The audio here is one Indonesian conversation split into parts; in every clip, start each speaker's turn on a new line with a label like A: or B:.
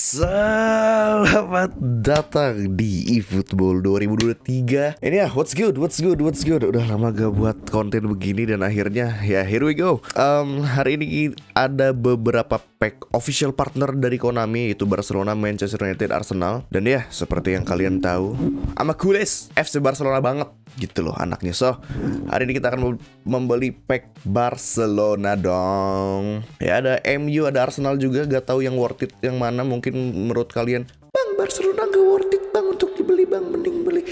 A: Selamat datang di eFootball 2023 Ini ya, what's good, what's good, what's good Udah lama gak buat konten begini dan akhirnya ya here we go um, Hari ini ada beberapa pack official partner dari Konami Yaitu Barcelona, Manchester United, Arsenal Dan ya, seperti yang kalian tahu Ama kules, FC Barcelona banget gitu loh anaknya so hari ini kita akan membeli pack Barcelona dong ya ada MU ada Arsenal juga gak tahu yang worth it yang mana mungkin mungkin menurut kalian Bang Barcelona gak worth it bang untuk dibeli bang mending beli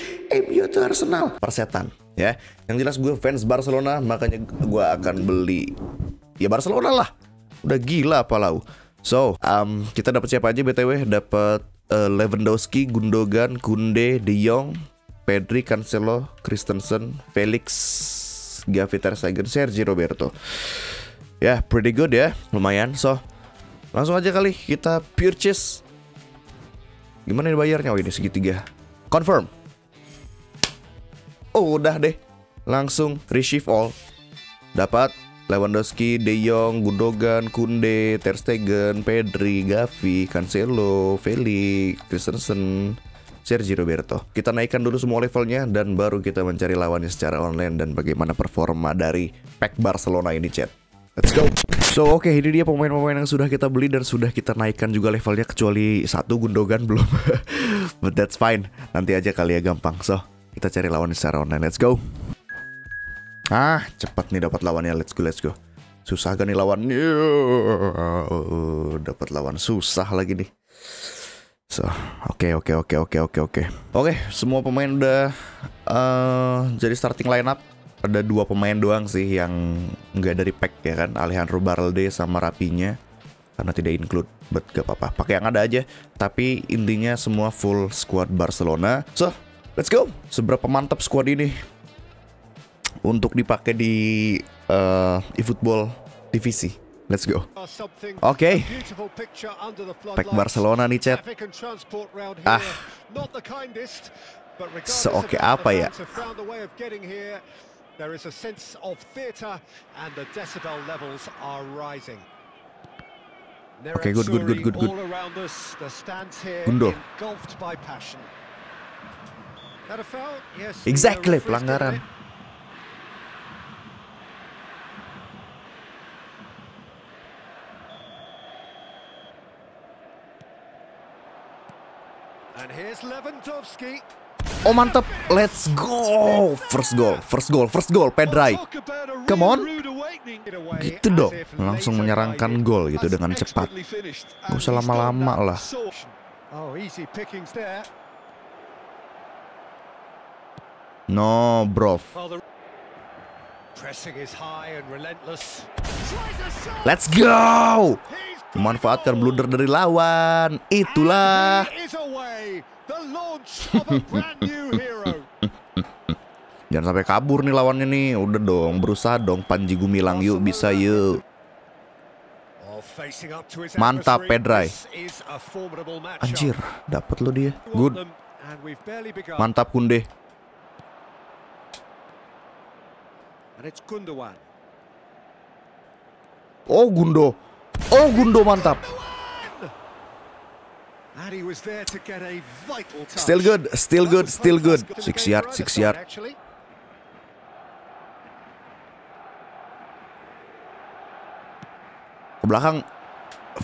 A: MU atau Arsenal persetan ya yang jelas gue fans Barcelona makanya gue akan beli ya Barcelona lah udah gila apa lau so um, kita dapat siapa aja btw dapat uh, Lewandowski Gundogan Kunde De Jong Pedri Cancelo Christensen Felix Gavi Ter Stegen Sergio Roberto ya yeah, pretty good ya lumayan so Langsung aja kali kita purchase. Gimana bayarnya? Oh ini segitiga. Confirm. Oh udah deh. Langsung reshift all. Dapat Lewandowski, De Jong, Gundogan, Kunde, Ter Stegen, Pedri, Gavi, Cancelo, Felix, Christensen, Sergio Roberto. Kita naikkan dulu semua levelnya dan baru kita mencari lawannya secara online dan bagaimana performa dari pack Barcelona ini, chat. Let's go! So oke okay, ini dia pemain-pemain yang sudah kita beli dan sudah kita naikkan juga levelnya kecuali satu Gundogan belum. But that's fine. Nanti aja kali ya gampang. So kita cari lawan secara online. Let's go. Ah cepat nih dapat lawannya. Let's go let's go. Susah gak nih lawan? Iya. Oh, oh, dapat lawan susah lagi nih. So, oke okay, oke okay, oke okay, oke oke oke. Oke, semua pemain udah uh, jadi starting lineup ada dua pemain doang sih yang nggak dari pack ya kan Alejandro Baralde sama Rapinya karena tidak include but gak apa-apa pakai yang ada aja tapi intinya semua full squad Barcelona so let's go seberapa mantap squad ini untuk dipakai di uh, eFootball divisi let's go oke okay. pack Barcelona nih chat ah seoke apa ya
B: There is a sense of theatre and the decibel levels are rising. Okay, good, good, good, good, good. All around us, the stands here Gundo. engulfed by passion. That a foul? Yes. Exactly,
A: pelanggaran. And here's Lewandowski. Oh mantep, let's go First goal, first goal, first goal Pedrai Come on Gitu dong, langsung menyerangkan gol gitu dengan cepat
B: Gak
A: usah lama-lama lah No bro Let's go Memanfaatkan blunder dari lawan Itulah Jangan sampai kabur nih lawannya nih. Udah dong, berusaha dong Panji Gumilang yuk bisa yuk.
B: Mantap Pedrai. Anjir, dapat lo dia. Good. Mantap
A: Kunde. Oh Gundo. Oh Gundo mantap.
B: And he was there to get a vital touch. Still good, still good, still good. Six yard, six yard. Actually.
A: Ke belakang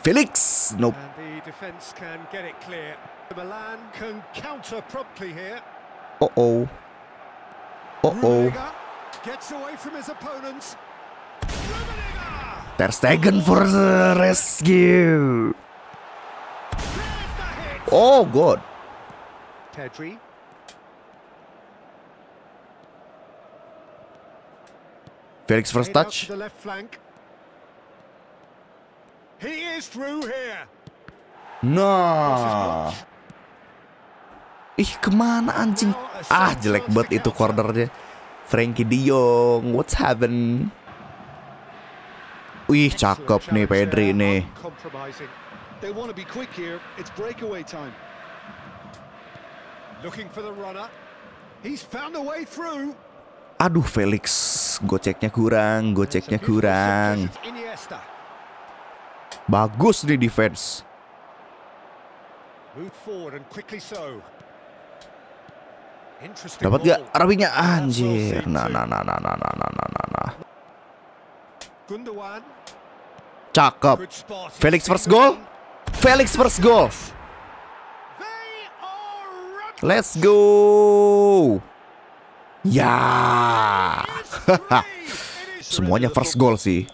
A: Felix. Nope.
B: And the defense can get it clear. Milan can counter promptly here.
A: Uh-oh. Uh-oh.
B: Gets away from his opponents.
A: Ter Stegen for the rescue. Oh, god, Pedri. Felix first touch.
B: He is through here.
A: Nah. Ih kemana anjing Ah jelek banget itu cornernya Frankie De What's happen Wih cakep nih Pedri nih
B: They want to be quick here. It's breakaway time. Looking for the runner. He's found a way through.
A: Aduh Felix, goceknya kurang, goceknya kurang. Bagus nih defense. Dapat gak Arabinya anjir. Nah, nah nah nah nah nah nah nah nah nah. Cakep. Felix first goal. Felix first goal. Let's go. Ya. Yeah. Semuanya first goal sih.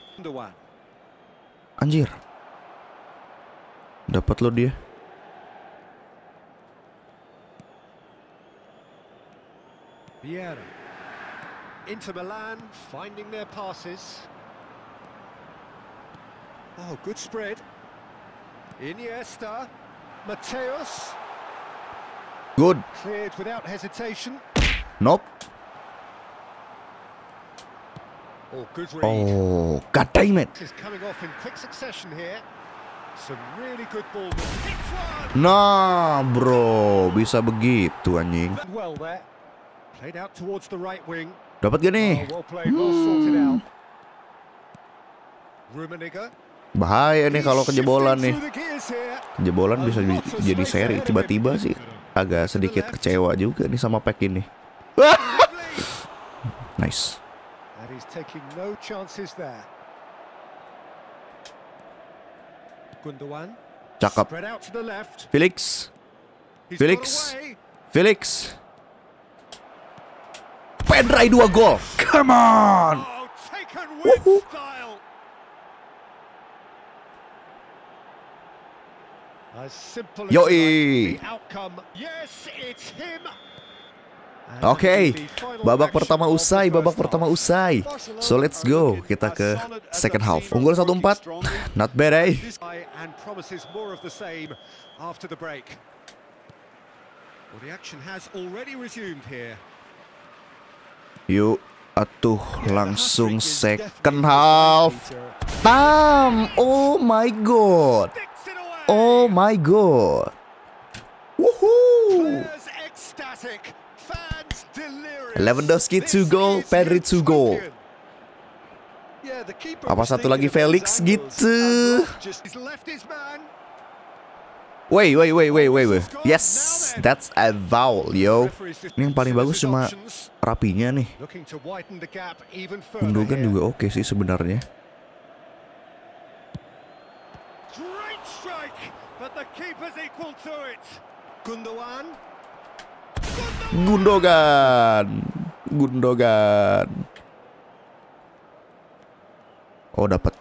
A: Anjir. Dapat lo dia.
B: Vieira. Inter Milan finding their passes. Oh, good spread. Iniesta, Mateus. Good. Cleared without hesitation. Nope. Oh, good read. Oh, God damn it. Is coming off in quick succession here. Some really good ball.
A: Nah, bro, bisa begitu anjing.
B: Well there. Played out towards the right wing. Dapat gini? Ah, hmm. Rummenigge.
A: Bahaya nih kalau kejebolan nih. Kejebolan bisa jadi seri tiba-tiba sih. Agak sedikit kecewa juga nih sama pack ini.
B: nice. Cakep.
A: Felix. Felix. Felix. Pedrai dua gol. Come on. Oh,
B: Yoi. Eh.
A: Oke, babak pertama usai, babak pertama usai. So let's go, kita ke second half. Unggul 1-4, not bad eh. Yuk, atuh langsung second half. Tam, oh my god. Oh my god. Woohoo! Lewandowski 2 goal, Pedri 2 goal. Apa satu lagi Felix gitu? Wait, wait, wait, wait, wait, wait. Yes, that's a foul, yo. Ini yang paling bagus cuma rapinya nih. Gundogan juga oke okay sih sebenarnya.
B: but the keeper's equal to it. Gundogan.
A: Gundogan. Gundogan. Oh, dapat.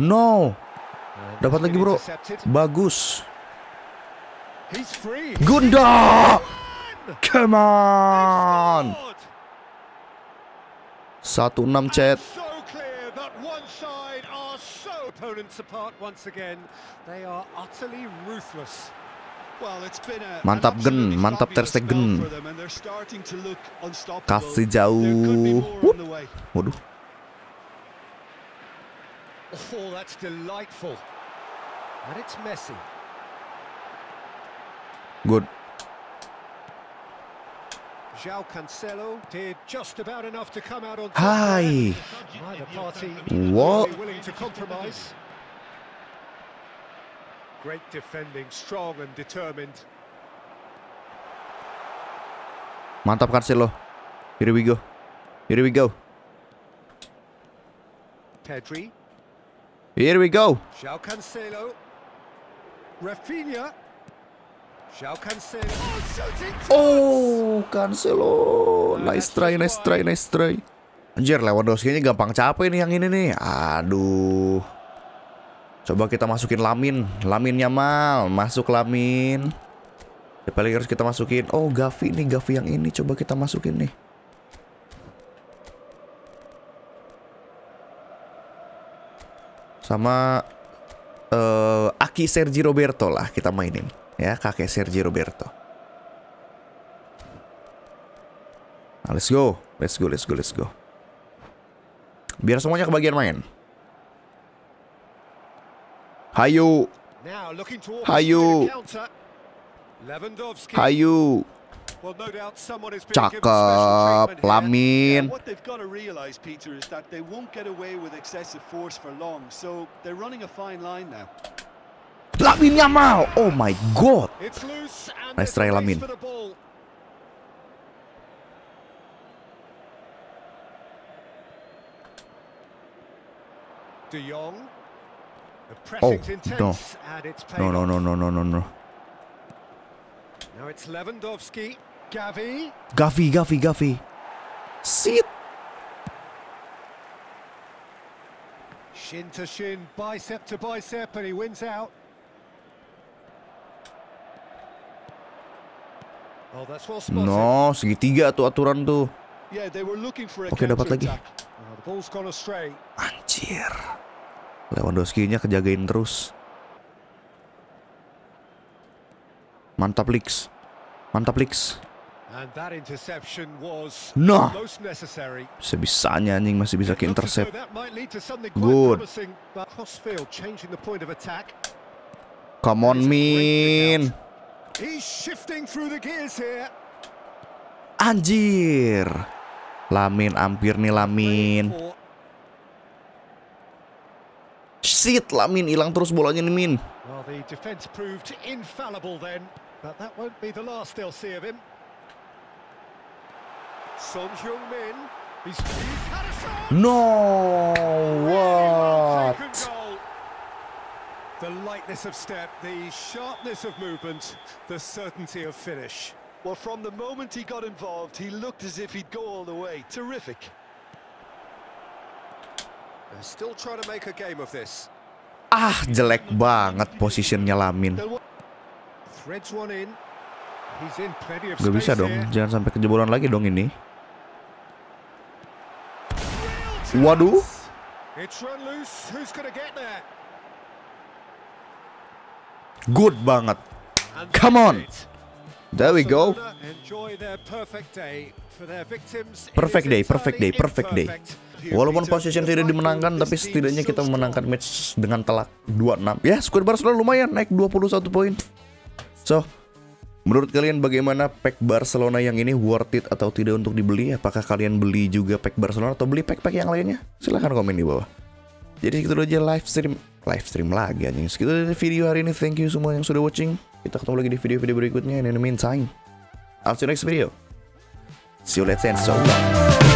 A: No. Dapat lagi, Bro. Bagus. Gunda. Come on. 1-6 chat. Mantap gen, mantap Ter Stegen. Kasih jauh. Wup. Waduh.
B: Oh, that's delightful. And it's messy. Good. Hi. what? Great defending, strong and determined.
A: Mantap Cancelo. Here we go. Here we go. Pedri. Here we go.
B: João Cancelo. Rafinha.
A: Oh, Cancelo. Oh, nice try, nice try, nice try. Anjir, Lewandowski-nya gampang capek nih yang ini nih. Aduh. Coba kita masukin Lamin. Laminnya mal. Masuk Lamin. Paling harus kita masukin. Oh, Gavi nih. Gavi yang ini. Coba kita masukin nih. Sama... Uh, Aki Sergi Roberto lah kita mainin ya kakek Sergio Roberto. Nah, let's go, let's go, let's go, let's go. Biar semuanya kebagian main. Hayu.
B: Hayu.
A: Hayu. Cakep, Lamin. Peter, Lamin Yamal. Oh my god. Nice try Lamin. De
B: Jong. oh, no. No, no,
A: no, no, no, no, no.
B: Now it's Lewandowski. Gavi.
A: Gavi, Gavi, Gavi.
B: See it. Shin to shin, bicep to bicep, and he wins out. Oh,
A: no, segitiga tuh aturan tuh.
B: Oke, dapat lagi. Oh, Anjir.
A: Lewandowski-nya kejagain terus. Mantap Lix. Mantap Lix. No. Nah. sebisanya anjing masih bisa ke Good. Come on, Min. Anjir. Lamin hampir nih Lamin. Shit, Lamin hilang terus bolanya nih min No, what?
B: The lightness of step, the sharpness of movement, the certainty of finish. Well, from the moment he got involved, he looked as if he'd go all the way. Terrific. They're still trying to make a game of this. Ah,
A: jelek banget posisinya Lamin.
B: Gak bisa dong, jangan
A: sampai kejebolan lagi dong ini. Waduh. Good banget. Come on. There we go.
B: Perfect day,
A: perfect day, perfect day. Walaupun position tidak dimenangkan, tapi setidaknya kita memenangkan match dengan telak 26. Ya, squad Barcelona lumayan naik 21 poin. So, menurut kalian bagaimana pack Barcelona yang ini worth it atau tidak untuk dibeli? Apakah kalian beli juga pack Barcelona atau beli pack-pack yang lainnya? Silahkan komen di bawah. Jadi itu aja live stream live stream lagi anjing. Segitu dari video hari ini. Thank you semua yang sudah watching. Kita ketemu lagi di video-video berikutnya. And in the meantime, I'll see you next video. See you later and so long.